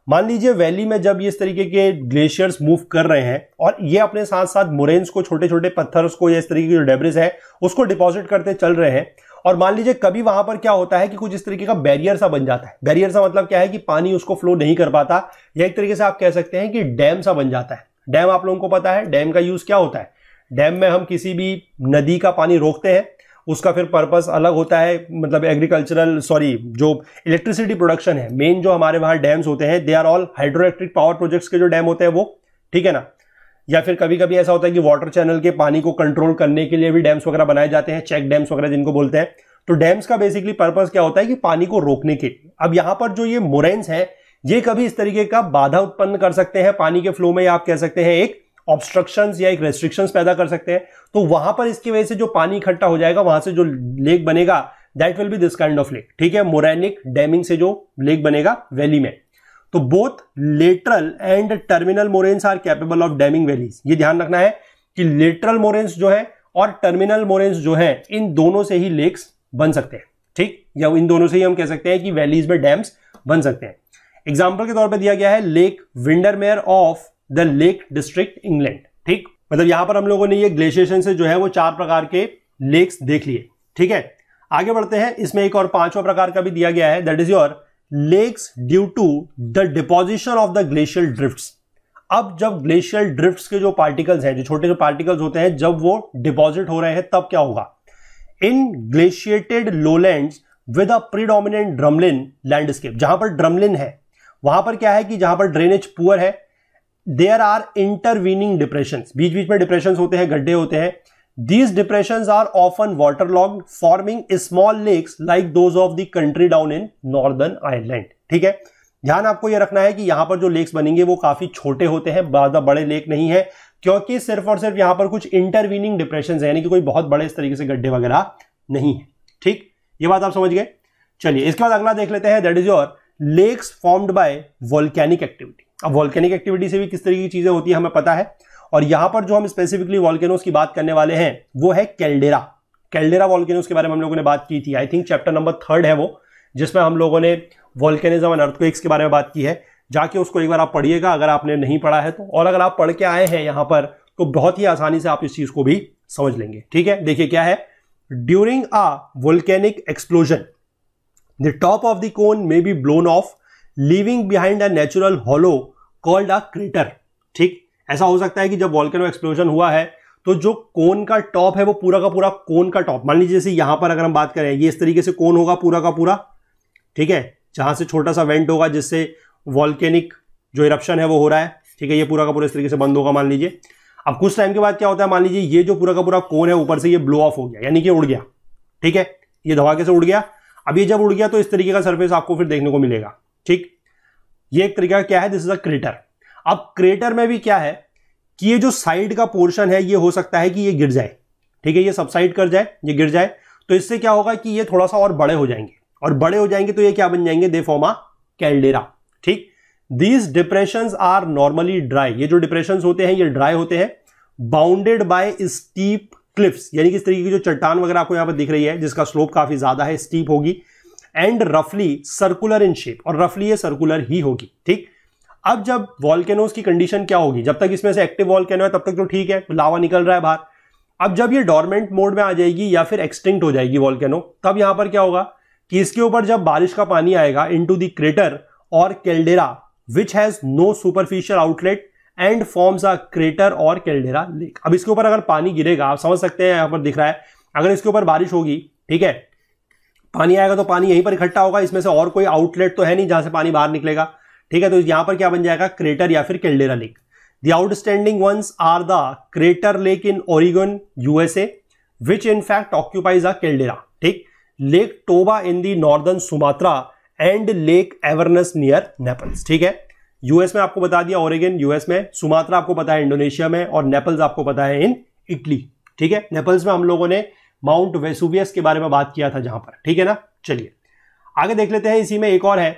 मान लीजिए वैली में जब ये इस तरीके के ग्लेशियर्स मूव कर रहे हैं और ये अपने साथ साथ मुरेन्स को छोटे छोटे पत्थर को या इस तरीके की जो डेबरेज है उसको डिपॉजिट करते चल रहे हैं और मान लीजिए कभी वहां पर क्या होता है कि कुछ इस तरीके का बैरियर सा बन जाता है बैरियर सा मतलब क्या है कि पानी उसको फ्लो नहीं कर पाता या एक तरीके से आप कह सकते हैं कि डैम सा बन जाता है डैम आप लोगों को पता है डैम का यूज क्या होता है डैम में हम किसी भी नदी का पानी रोकते हैं उसका फिर पर्पस अलग होता है मतलब एग्रीकल्चरल सॉरी जो इलेक्ट्रिसिटी प्रोडक्शन है मेन जो हमारे वहाँ डैम्स होते हैं they are all hydro electric power projects के जो डैम होते हैं वो ठीक है ना या फिर कभी कभी ऐसा होता है कि वाटर चैनल के पानी को कंट्रोल करने के लिए भी डैम्स वगैरह बनाए जाते हैं चेक डैम्स वगैरह जिनको बोलते हैं तो डैम्स का बेसिकली पर्पज क्या होता है कि पानी को रोकने के लिए अब यहाँ पर जो ये मोरेंस है ये कभी इस तरीके का बाधा उत्पन्न कर सकते हैं पानी के फ्लो में या आप कह सकते हैं एक ऑब्स्ट्रक्शन या एक रेस्ट्रिक्शंस पैदा कर सकते हैं तो वहां पर इसकी वजह से जो पानी इकट्ठा हो जाएगा वहां से जो लेक बनेगा that will be this kind of lake ठीक है मोरैनिक डैमिंग से जो लेक बनेगा वैली में तो both lateral and terminal moraines are capable of damming valleys ये ध्यान रखना है कि लेटरल मोरेन्स जो है और टर्मिनल मोरेन्स जो है इन दोनों से ही लेक्स बन सकते हैं ठीक या इन दोनों से ही हम कह सकते हैं कि वैलीज में डैम्स बन सकते हैं एग्जाम्पल के तौर पर दिया गया है lake Windermere of the lake district England ठीक मतलब यहां पर हम लोगों ने ये ग्लेशिएशन से जो है वो चार प्रकार के लेक्स देख लिए ठीक है आगे बढ़ते हैं इसमें एक और पांचवा प्रकार का भी दिया गया है that is your lakes due to the deposition of the glacial drift अब जब ग्लेशियल ड्रिफ्ट के जो पार्टिकल्स हैं जो छोटे पार्टिकल्स होते हैं जब वो डिपॉजिट हो रहे हैं तब क्या होगा in glaciated lowland with a predominant drumlin landscape जहां पर ड्रमलिन है वहां पर क्या है कि जहां पर ड्रेनेज पुअर है देयर आर इंटरवीनिंग डिप्रेशन बीच बीच में डिप्रेशन होते हैं गड्ढे होते हैं these depression are often water logged forming small lakes like those of the country down in Northern Ireland ठीक है ध्यान आपको यह रखना है कि यहां पर जो लेक्स बनेंगे वो काफी छोटे होते हैं ज्यादा बड़े लेक नहीं है क्योंकि सिर्फ और सिर्फ यहां पर कुछ इंटरवीनिंग डिप्रेशन है यानी कि कोई बहुत बड़े इस तरीके से गड्ढे वगैरह नहीं है ठीक ये बात आप समझ गए चलिए इसके बाद अगला देख लेते हैं that is your lakes formed by volcanic activity अब वॉल्केनिक एक्टिविटी से भी किस तरीके की चीजें होती है हमें पता है और यहां पर जो हम स्पेसिफिकली वॉल्केनोज की बात करने वाले हैं वो है कैल्डेरा कैल्डेरा वॉल्केनोज के बारे में हम लोगों ने बात की थी I think chapter number third है वो जिसमें हम लोगों ने वॉल्केनिज्म एंड अर्थक्वेक्स के बारे में बात की है जाके उसको एक बार आप पढ़िएगा अगर आपने नहीं पढ़ा है तो और अगर आप पढ़ के आए हैं यहां पर तो बहुत ही आसानी से आप इस चीज को भी समझ लेंगे ठीक है देखिए क्या है during a volcanic explosion the top of the cone may be blown off leaving behind a natural hollow called a crater ठीक ऐसा हो सकता है कि जब वॉल्केनो एक्सप्लोजन हुआ है तो जो कोन का टॉप है वो पूरा का पूरा कोन का टॉप मान लीजिए जैसे यहां पर अगर हम बात करें ये इस तरीके से कोन होगा पूरा का पूरा ठीक है जहां से छोटा सा वेंट होगा जिससे वॉल्केनिक जो इरप्शन है वो हो रहा है ठीक है ये पूरा का पूरा इस तरीके से बंद होगा मान लीजिए अब कुछ टाइम के बाद क्या होता है मान लीजिए ये जो पूरा का पूरा कोन है ऊपर से ये ब्लो ऑफ हो गया यानी कि उड़ गया ठीक है ये धमाके से उड़ गया अब ये जब उड़ गया तो इस तरीके का सर्फेस आपको फिर देखने को मिलेगा ठीक ये एक तरीका क्या है दिस इज अ क्रेटर अब क्रेटर में भी क्या है कि ये जो साइड का पोर्शन है ये हो सकता है कि ये गिर जाए ठीक है ये सबसाइड कर जाए ये गिर जाए तो इससे क्या होगा कि ये थोड़ा सा और बड़े हो जाएंगे और बड़े हो जाएंगे तो ये क्या बन जाएंगे दे फॉर्मा कैलडेरा ठीक these depression are normally dry ये जो डिप्रेशन होते हैं ये ड्राई होते हैं बाउंडेड बाय स्टीप क्लिफ्स यानी कि इस तरीके की जो चट्टान वगैरह आपको यहां पर दिख रही है जिसका स्लोप काफी ज्यादा है स्टीप होगी एंड रफली सर्कुलर इन शेप और रफली ये सर्कुलर ही होगी ठीक अब जब वॉल्केनोज की कंडीशन क्या होगी जब तक इसमें से एक्टिव वॉल्केनो है तब तक तो ठीक है लावा निकल रहा है बाहर अब जब ये डॉर्मेंट मोड में आ जाएगी या फिर एक्सटिंक्ट हो जाएगी वॉल्केनो तब यहां पर क्या होगा कि इसके ऊपर जब बारिश का पानी आएगा इन to the crater or caldera which has no superficial outlet and forms a crater or caldera lake अब इसके ऊपर अगर पानी गिरेगा आप समझ सकते हैं यहां पर दिख रहा है अगर इसके ऊपर बारिश होगी ठीक है पानी आएगा तो पानी यहीं पर इकट्ठा होगा इसमें से और कोई आउटलेट तो है नहीं जहां से पानी बाहर निकलेगा ठीक है तो यहां पर क्या बन जाएगा क्रेटर या फिर caldera lake the outstanding ones are the crater lake in Oregon USA which in fact occupies a caldera ठीक lake Toba in the northern Sumatra and lake Avernus near Naples ठीक है यूएस में आपको बता दिया Oregon US में Sumatra आपको पता है इंडोनेशिया में और नेपल्स आपको पता है इन इटली ठीक है नेपल्स में हम लोगों ने माउंट वेसुवियस के बारे में बात किया था जहां पर ठीक है ना चलिए आगे देख लेते हैं इसी में एक और है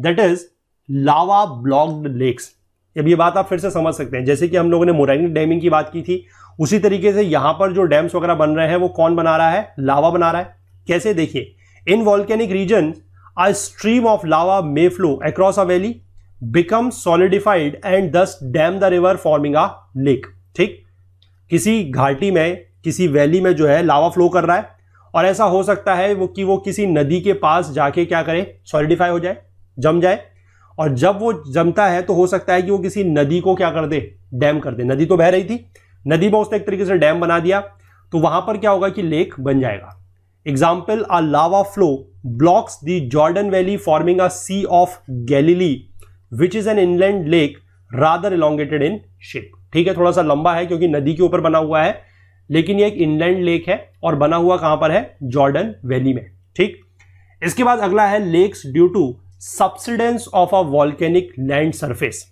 that is lava blocked lakes अब ये बात आप फिर से समझ सकते हैं जैसे कि हम लोगों ने मोराइनिक डैमिंग की बात की थी उसी तरीके से यहां पर जो डैम्स वगैरह बन रहे हैं वो कौन बना रहा है लावा बना रहा है कैसे देखिए in volcanic region a stream of lava may flow across a valley become solidified and thus dam the river forming a lake ठीक किसी घाटी में किसी वैली में जो है लावा फ्लो कर रहा है और ऐसा हो सकता है वो कि वो किसी नदी के पास जाके क्या करे सॉलिडिफाई हो जाए जम जाए और जब वो जमता है तो हो सकता है कि वो किसी नदी को क्या कर दे डैम कर दे नदी तो बह रही थी नदी में उसने एक तरीके से डैम बना दिया तो वहां पर क्या होगा कि लेक बन जाएगा example a lava flow blocks the Jordan valley forming a sea of Galilee which is an inland lake rather elongated in shape ठीक है थोड़ा सा लंबा है क्योंकि नदी के ऊपर बना हुआ है लेकिन ये एक इनलैंड लेक है और बना हुआ कहां पर है जॉर्डन वैली में ठीक इसके बाद अगला है lakes due to subsidence of a volcanic land surface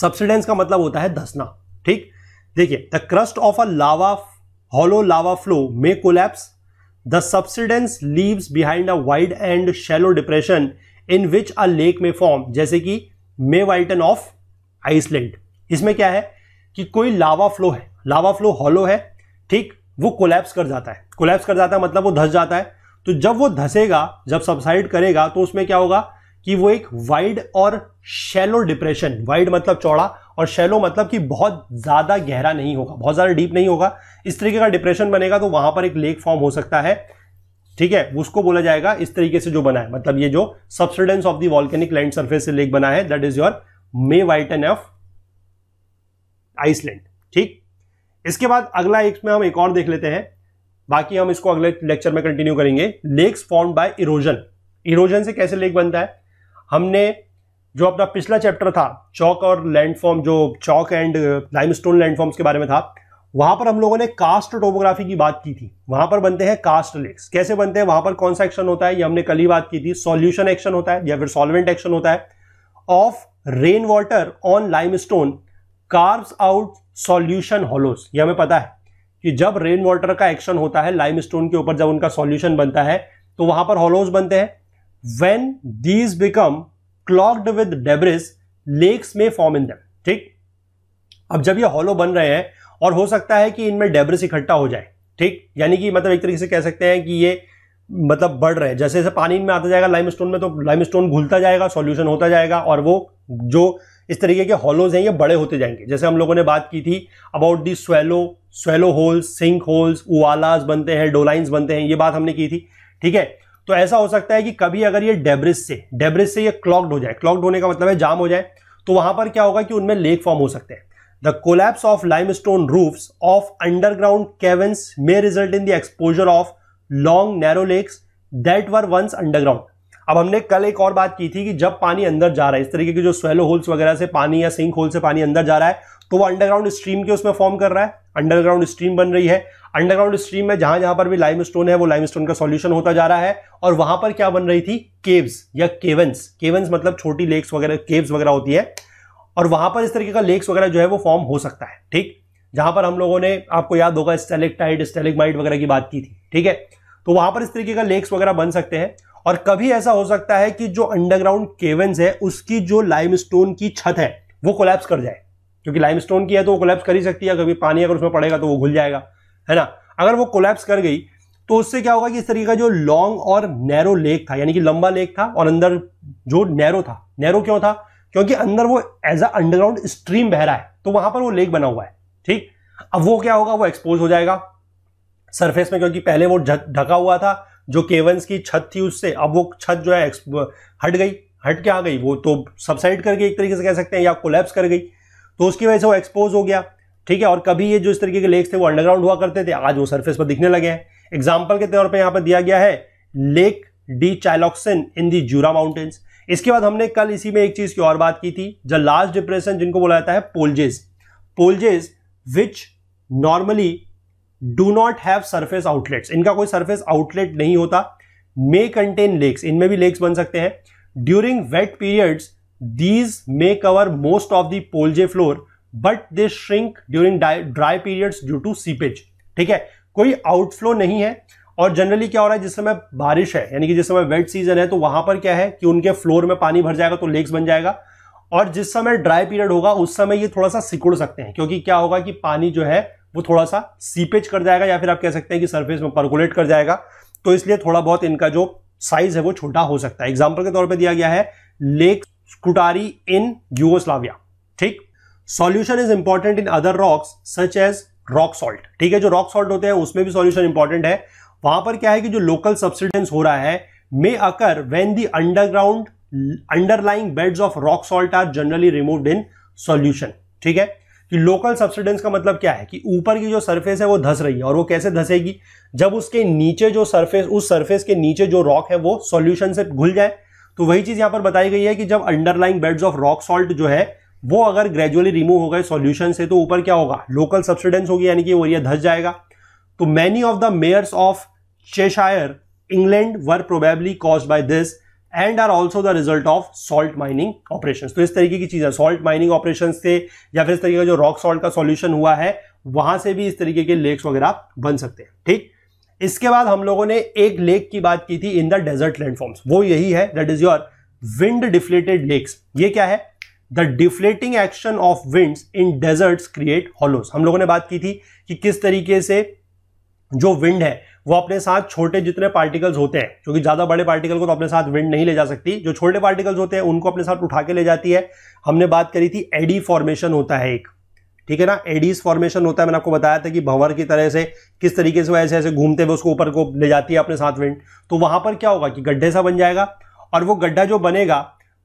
subsidence का मतलब होता है धसना ठीक देखिए the crust of a lava hollow lava flow may collapse the subsidence leaves behind a wide and shallow depression in which a lake may form जैसे कि मे Myvatn of Iceland इसमें क्या है कि कोई लावा फ्लो है लावा फ्लो हॉलो है ठीक वो कोलैप्स कर जाता है कोलैप्स कर जाता है मतलब वो धस जाता है तो जब वो धसेगा जब सबसाइड करेगा तो उसमें क्या होगा कि वो एक वाइड और शैलो डिप्रेशन वाइड मतलब चौड़ा और शैलो मतलब कि बहुत ज़्यादा गहरा नहीं होगा बहुत ज़्यादा डीप नहीं होगा इस तरीके का डिप्रेशन बनेगा तो वहां पर एक लेक फॉर्म हो सकता है ठीक है उसको बोला जाएगा इस तरीके से जो बना है मतलब ये जो subsidence of the volcanic land surface से लेक बना है that is your Myvatn of Iceland ठीक इसके बाद अगला एक में हम एक और देख लेते हैं बाकी हम इसको अगले लेक्चर में कंटिन्यू करेंगे lakes form by erosion erosion से कैसे लेक बनता है हमने जो अपना पिछला चैप्टर था चौक और लैंडफॉर्म जो चौक एंड लाइमस्टोन लैंडफॉर्म्स के बारे में था वहां पर हम लोगों ने कास्ट टोपोग्राफी की बात की थी वहां पर बनते हैं कास्ट लेक्स कैसे बनते हैं वहां पर कौन सा एक्शन होता है ये हमने कल ही बात की थी सॉल्यूशन एक्शन होता है या फिर सॉल्वेंट एक्शन होता है of rain water on lime stone carves out solution hollows ये हमें पता है कि जब रेन वाटर का एक्शन होता है लाइम स्टोन के ऊपर जब उनका सॉल्यूशन बनता है तो वहां पर होलोस बनते हैं when these become clogged with debris lakes may form in them ठीक अब जब ये हॉलो बन रहे हैं और हो सकता है कि इनमें डेब्रिस इकट्ठा हो जाए ठीक यानी कि मतलब एक तरीके से कह सकते हैं कि ये मतलब बढ़ रहे हैं जैसे जैसे पानी में आता जाएगा लाइम स्टोन में तो लाइम स्टोन घुलता जाएगा सॉल्यूशन होता जाएगा और वो जो इस तरीके के हॉलोज हैं ये बड़े होते जाएंगे जैसे हम लोगों ने बात की थी about the swallow swallow holes sink holes उलाज बनते हैं डोलाइंस बनते हैं ये बात हमने की थी ठीक है तो ऐसा हो सकता है कि कभी अगर ये डेब्रिस से डेब्रिस से ये क्लॉक्ड हो जाए क्लॉक्ड होने का मतलब है जाम हो जाए तो वहां पर क्या होगा कि उनमें लेक फॉर्म हो सकते हैं the collapse of lime stone roofs of underground caverns may result in the exposure of long narrow lakes that were once underground अब हमने कल एक और बात की थी कि जब पानी अंदर जा रहा है इस तरीके के जो स्वेलो होल्स वगैरह से पानी या सिंक होल से पानी अंदर जा रहा है तो वो अंडरग्राउंड स्ट्रीम के उसमें फॉर्म कर रहा है अंडरग्राउंड स्ट्रीम बन रही है अंडरग्राउंड स्ट्रीम में जहां जहां पर भी लाइम स्टोन है वो लाइम स्टोन का सॉल्यूशन होता जा रहा है और वहां पर क्या बन रही थी केव्स या केवन्स केवन्स मतलब छोटी लेक्स वगैरह केव्स वगैरह होती है और वहां पर इस तरीके का लेक्स वगैरह जो है वो फॉर्म हो सकता है ठीक जहां पर हम लोगों ने आपको याद होगा स्टेलेक्टाइड स्टेलेगमाइट वगैरह की बात की थी ठीक है तो वहां पर इस तरीके का लेक्स वगैरह बन सकते हैं और कभी ऐसा हो सकता है कि जो अंडरग्राउंड केवेंस है उसकी जो लाइमस्टोन की छत है वो कोलैप्स कर जाए क्योंकि लाइमस्टोन की है तो वो कोलैप्स कर ही सकती है कभी पानी अगर उसमें पड़ेगा तो वो घुल जाएगा है ना अगर वो कोलैप्स कर गई तो उससे क्या होगा कि इस तरीके का जो लॉन्ग और नैरो लेक था यानी कि लंबा लेक था और अंदर जो नैरो था नैरो क्यों था क्योंकि अंदर वो एज अ अंडरग्राउंड स्ट्रीम बह रहा है तो वहां पर वो लेक बना हुआ है ठीक अब वो क्या होगा वो एक्सपोज हो जाएगा सरफेस में क्योंकि पहले वो ढका हुआ था जो केवंस की छत थी उससे अब वो छत जो है हट गई हट के आ गई वो तो सबसाइड कर गई एक तरीके से कह सकते हैं या कोलैप्स कर गई तो उसकी वजह से वो एक्सपोज हो गया ठीक है और कभी ये जो इस तरीके के लेक्स थे वो अंडरग्राउंड हुआ करते थे आज वो सरफेस पर दिखने लगे हैं एग्जाम्पल के तौर पर यहाँ पर दिया गया है lake de Chaillexon in the Jura mountains इसके बाद हमने कल इसी में एक चीज़ की और बात की थी द लास्ट डिप्रेशन जिनको बोला जाता है poljes poljes which normally do not have surface outlets इनका कोई सरफेस आउटलेट नहीं होता मे कंटेन लेक्स इनमें भी लेक्स बन सकते हैं during wet periods these may cover most of the polje floor but they shrink during dry periods due to seepage ठीक है कोई आउटफ्लो नहीं है और जनरली क्या हो रहा है जिस समय बारिश है यानी कि जिस समय वेट सीजन है तो वहां पर क्या है कि उनके फ्लोर में पानी भर जाएगा तो लेक्स बन जाएगा और जिस समय ड्राई पीरियड होगा उस समय ये थोड़ा सा सिकुड़ सकते हैं क्योंकि क्या होगा कि पानी जो है वो थोड़ा सा सीपेज कर जाएगा या फिर आप कह सकते हैं कि सरफेस में परकुलेट कर जाएगा तो इसलिए थोड़ा बहुत इनका जो साइज है वो छोटा हो सकता है एग्जाम्पल के तौर पर दिया गया है लेक स्कुटारी इन यूगोस्लाविया ठीक solution is important in other rocks such as rock salt ठीक है जो रॉक सॉल्ट होते हैं उसमें भी सॉल्यूशन इंपॉर्टेंट है वहां पर क्या है कि जो लोकल सब्सिडेंस हो रहा है may occur when the underground underlying beds of rock salt are generally removed in solution ठीक है कि लोकल सब्सिडेंस का मतलब क्या है कि ऊपर की जो सरफेस है वो धस रही है और वो कैसे धसेगी जब उसके नीचे जो सरफेस उस सरफेस के नीचे जो रॉक है वो सॉल्यूशन से घुल जाए तो वही चीज यहां पर बताई गई है कि जब underlying beds of rock salt जो है वो अगर ग्रेजुअली रिमूव हो गए सॉल्यूशन से तो ऊपर क्या होगा लोकल सब्सिडेंस होगी यानी कि वो एरिया धस जाएगा तो many of the meres of Cheshire England were probably caused by this and are also the result of salt mining operation तो इस तरीके की चीज़ है सॉल्ट माइनिंग ऑपरेशन से या फिर इस तरीके का जो रॉक सॉल्ट का सॉल्यूशन हुआ है वहां से भी इस तरीके के लेक्स वगैरह बन सकते हैं ठीक इसके बाद हम लोगों ने एक लेक की बात की थी इन द डेजर्ट लैंडफॉर्म्स वो यही है that is your wind deflated lakes ये क्या है the deflating action of winds in deserts create hollows हम लोगों ने बात की थी कि किस तरीके से जो विंड है वो अपने साथ छोटे जितने पार्टिकल्स होते हैं क्योंकि ज़्यादा बड़े पार्टिकल को तो अपने साथ विंड नहीं ले जा सकती जो छोटे पार्टिकल्स होते हैं उनको अपने साथ उठा के ले जाती है हमने बात करी थी एडी फॉर्मेशन होता है एक ठीक है ना एडीज फॉर्मेशन होता है मैंने आपको बताया था कि भंवर की तरह से किस तरीके से वो ऐसे ऐसे घूमते हुए उसको ऊपर को ले जाती है अपने साथ विंड तो वहां पर क्या होगा कि गड्ढे सा बन जाएगा और वो गड्ढा जो बनेगा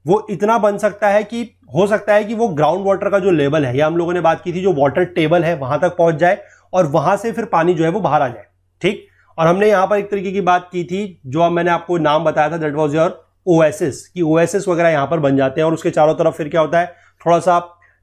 वो इतना बन सकता है कि हो सकता है कि वो ग्राउंड वाटर का जो लेवल है या हम लोगों ने बात की थी जो वाटर टेबल है वहां तक पहुंच जाए और वहां से फिर पानी जो है वो बाहर आ जाए ठीक और हमने यहां पर एक तरीके की बात की थी जो मैंने आपको नाम बताया था दैट वॉज योर ओएसएस कि ओएसएस वगैरह यहां पर बन जाते हैं और उसके चारों तरफ फिर क्या होता है थोड़ा सा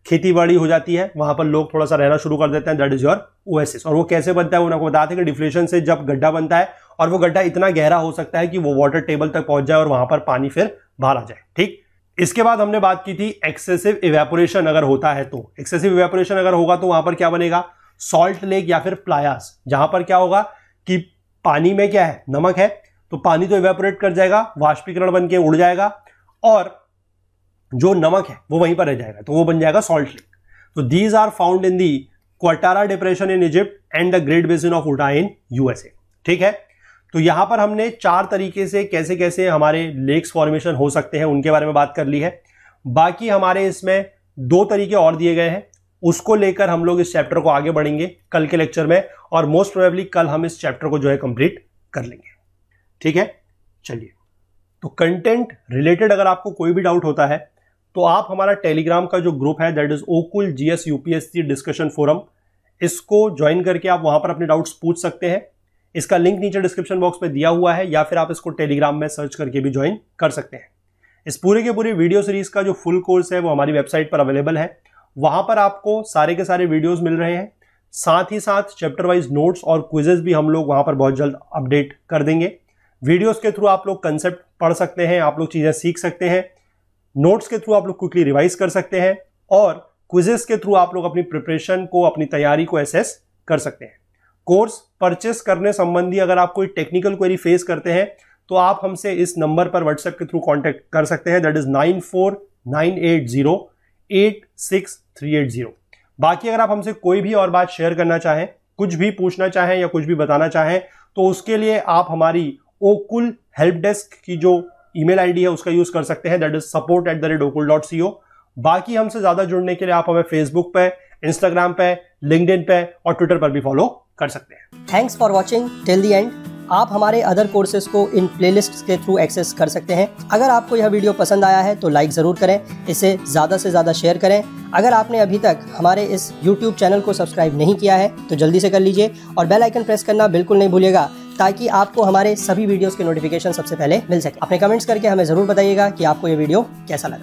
खेती बाड़ी हो जाती है वहां पर लोग थोड़ा सा रहना शुरू कर देते हैं दैट इज़ योर ओएसएस और वो कैसे बनता है वो आपको बताते हैं कि डिफ्लेशन से जब गड्ढा बनता है और वो गड्ढा इतना गहरा हो सकता है कि वो वाटर टेबल तक पहुंच जाए और वहां पर पानी फिर बाहर आ जाए ठीक इसके बाद हमने बात की थी एक्सेसिव इवेपोरेशन अगर होता है तो एक्सेसिव इवेपोरेशन अगर होगा तो वहां पर क्या बनेगा सॉल्ट लेक या फिर प्लायास जहां पर क्या होगा कि पानी में क्या है नमक है तो पानी तो इवेपोरेट कर जाएगा वाष्पीकरण बन के उड़ जाएगा और जो नमक है वो वहीं पर रह जाएगा तो वो बन जाएगा सॉल्ट लेक तो these are found in the Qattara depression in Egypt and the great basin of Utah in USA ठीक है तो यहां पर हमने चार तरीके से कैसे कैसे हमारे लेक्स फॉर्मेशन हो सकते हैं उनके बारे में बात कर ली है बाकी हमारे इसमें दो तरीके और दिए गए हैं उसको लेकर हम लोग इस चैप्टर को आगे बढ़ेंगे कल के लेक्चर में और मोस्ट प्रोबेबली कल हम इस चैप्टर को जो है कंप्लीट कर लेंगे ठीक है चलिए तो कंटेंट रिलेटेड अगर आपको कोई भी डाउट होता है तो आप हमारा टेलीग्राम का जो ग्रुप है that is Ocul GS UPSC discussion forum इसको ज्वाइन करके आप वहां पर अपने डाउट्स पूछ सकते हैं इसका लिंक नीचे डिस्क्रिप्शन बॉक्स में दिया हुआ है या फिर आप इसको टेलीग्राम में सर्च करके भी ज्वाइन कर सकते हैं इस पूरे के पूरे वीडियो सीरीज का जो फुल कोर्स है वो हमारी वेबसाइट पर अवेलेबल है वहां पर आपको सारे के सारे वीडियोस मिल रहे हैं साथ ही साथ चैप्टर वाइज नोट्स और क्विजेज भी हम लोग वहां पर बहुत जल्द अपडेट कर देंगे वीडियोस के थ्रू आप लोग कंसेप्ट पढ़ सकते हैं आप लोग चीज़ें सीख सकते हैं नोट्स के थ्रू आप लोग क्विकली रिवाइज कर सकते हैं और क्विजेस के थ्रू आप लोग अपनी प्रिपरेशन को अपनी तैयारी को एसेस कर सकते हैं कोर्स परचेस करने संबंधी अगर आप कोई टेक्निकल क्वेरी फेस करते हैं तो आप हमसे इस नंबर पर व्हाट्सएप के थ्रू कॉन्टैक्ट कर सकते हैं that is nine four nine eight zero eight six three eight zero बाकी अगर आप हमसे कोई भी और बात शेयर करना चाहें कुछ भी पूछना चाहें या कुछ भी बताना चाहें तो उसके लिए आप हमारी ओकुल हेल्प डेस्क की जो ईमेल आईडी है उसका यूज कर सकते हैं that is support at the rate Ocul dot C O बाकी हमसे ज्यादा जुड़ने के लिए आप हमें फेसबुक पे इंस्टाग्राम पे लिंकड पे और ट्विटर पर भी फॉलो कर सकते हैं thanks for watching till the end आप हमारे अदर कोर्सेज को इन प्लेलिस्ट्स के थ्रू एक्सेस कर सकते हैं अगर आपको यह वीडियो पसंद आया है तो लाइक ज़रूर करें इसे ज़्यादा से ज़्यादा शेयर करें अगर आपने अभी तक हमारे इस YouTube चैनल को सब्सक्राइब नहीं किया है तो जल्दी से कर लीजिए और बेल आइकन प्रेस करना बिल्कुल नहीं भूलिएगा ताकि आपको हमारे सभी वीडियोस के नोटिफिकेशन सबसे पहले मिल सके अपने कमेंट्स करके हमें ज़रूर बताइएगा कि आपको ये वीडियो कैसा लगा